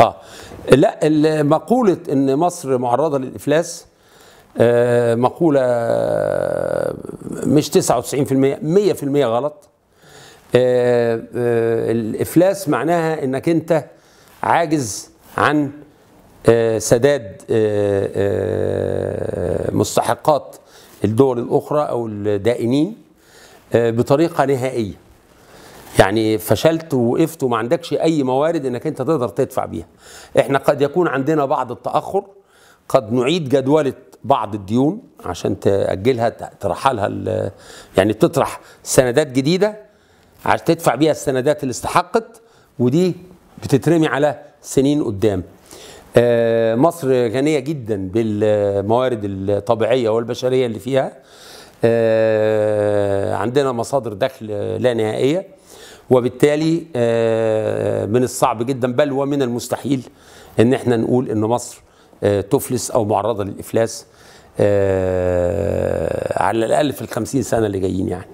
اه لا مقوله ان مصر معرضه للافلاس آه، مقوله آه، مش 99% 100% غلط آه، الافلاس معناها انك انت عاجز عن سداد مستحقات الدول الاخرى او الدائنين بطريقه نهائيه يعني فشلت ووقفت وما عندكش اي موارد انك انت تقدر تدفع بيها احنا قد يكون عندنا بعض التاخر قد نعيد جدولة بعض الديون عشان تأجلها ترحلها يعني تطرح سندات جديدة عشان تدفع بيها السندات اللي استحقت ودي بتترمي على سنين قدام آه، مصر غنية جدا بالموارد الطبيعية والبشرية اللي فيها آه، عندنا مصادر دخل لا نهائيه وبالتالي آه، آه، من الصعب جدا بل ومن المستحيل ان احنا نقول ان مصر آه، تفلس او معرضه للافلاس على الاقل في 50 سنه اللي جايين يعني.